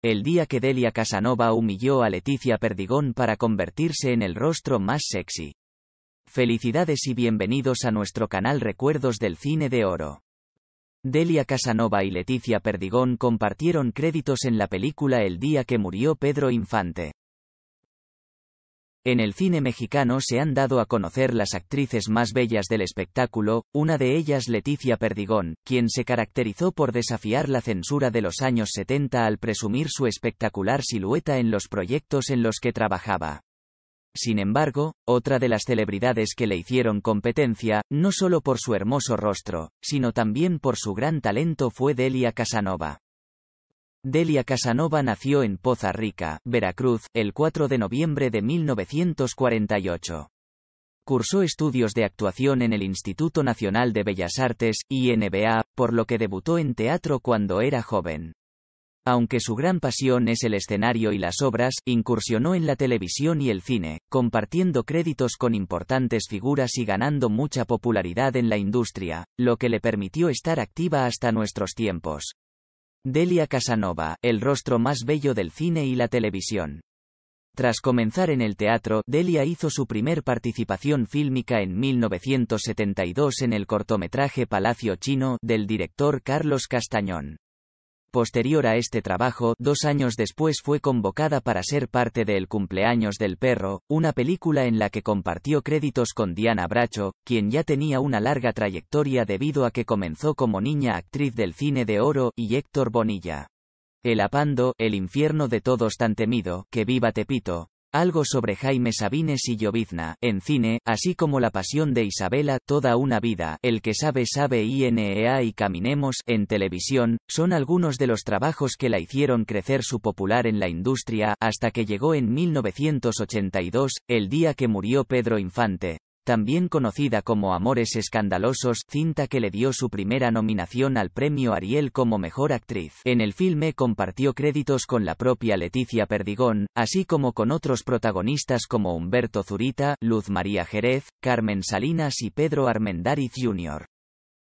El día que Delia Casanova humilló a Leticia Perdigón para convertirse en el rostro más sexy. Felicidades y bienvenidos a nuestro canal Recuerdos del Cine de Oro. Delia Casanova y Leticia Perdigón compartieron créditos en la película El día que murió Pedro Infante. En el cine mexicano se han dado a conocer las actrices más bellas del espectáculo, una de ellas Leticia Perdigón, quien se caracterizó por desafiar la censura de los años 70 al presumir su espectacular silueta en los proyectos en los que trabajaba. Sin embargo, otra de las celebridades que le hicieron competencia, no solo por su hermoso rostro, sino también por su gran talento fue Delia Casanova. Delia Casanova nació en Poza Rica, Veracruz, el 4 de noviembre de 1948. Cursó estudios de actuación en el Instituto Nacional de Bellas Artes, INBA, por lo que debutó en teatro cuando era joven. Aunque su gran pasión es el escenario y las obras, incursionó en la televisión y el cine, compartiendo créditos con importantes figuras y ganando mucha popularidad en la industria, lo que le permitió estar activa hasta nuestros tiempos. Delia Casanova, el rostro más bello del cine y la televisión. Tras comenzar en el teatro, Delia hizo su primer participación fílmica en 1972 en el cortometraje Palacio Chino, del director Carlos Castañón. Posterior a este trabajo, dos años después fue convocada para ser parte de El cumpleaños del perro, una película en la que compartió créditos con Diana Bracho, quien ya tenía una larga trayectoria debido a que comenzó como niña actriz del cine de oro, y Héctor Bonilla. El apando, el infierno de todos tan temido, que viva Tepito, algo sobre Jaime Sabines y Llovizna, en cine, así como La Pasión de Isabela, Toda una vida, El que sabe sabe INEA y Caminemos, en televisión, son algunos de los trabajos que la hicieron crecer su popular en la industria, hasta que llegó en 1982, el día que murió Pedro Infante también conocida como Amores Escandalosos, cinta que le dio su primera nominación al premio Ariel como mejor actriz. En el filme compartió créditos con la propia Leticia Perdigón, así como con otros protagonistas como Humberto Zurita, Luz María Jerez, Carmen Salinas y Pedro Armendáriz Jr.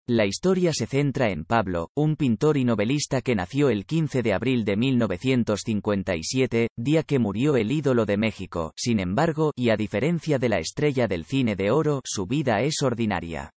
La historia se centra en Pablo, un pintor y novelista que nació el 15 de abril de 1957, día que murió el ídolo de México, sin embargo, y a diferencia de la estrella del cine de oro, su vida es ordinaria.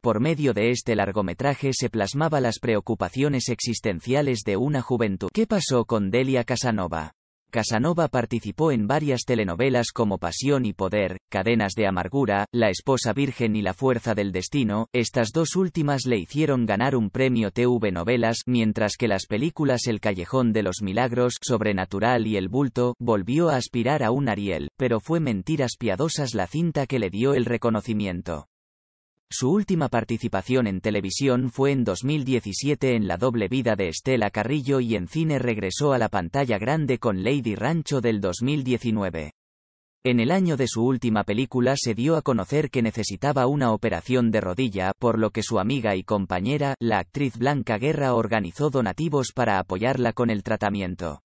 Por medio de este largometraje se plasmaba las preocupaciones existenciales de una juventud. ¿Qué pasó con Delia Casanova? Casanova participó en varias telenovelas como Pasión y Poder, Cadenas de Amargura, La Esposa Virgen y La Fuerza del Destino, estas dos últimas le hicieron ganar un premio TV Novelas, mientras que las películas El Callejón de los Milagros, Sobrenatural y El Bulto, volvió a aspirar a un Ariel, pero fue Mentiras Piadosas la cinta que le dio el reconocimiento. Su última participación en televisión fue en 2017 en La doble vida de Estela Carrillo y en cine regresó a la pantalla grande con Lady Rancho del 2019. En el año de su última película se dio a conocer que necesitaba una operación de rodilla, por lo que su amiga y compañera, la actriz Blanca Guerra, organizó donativos para apoyarla con el tratamiento.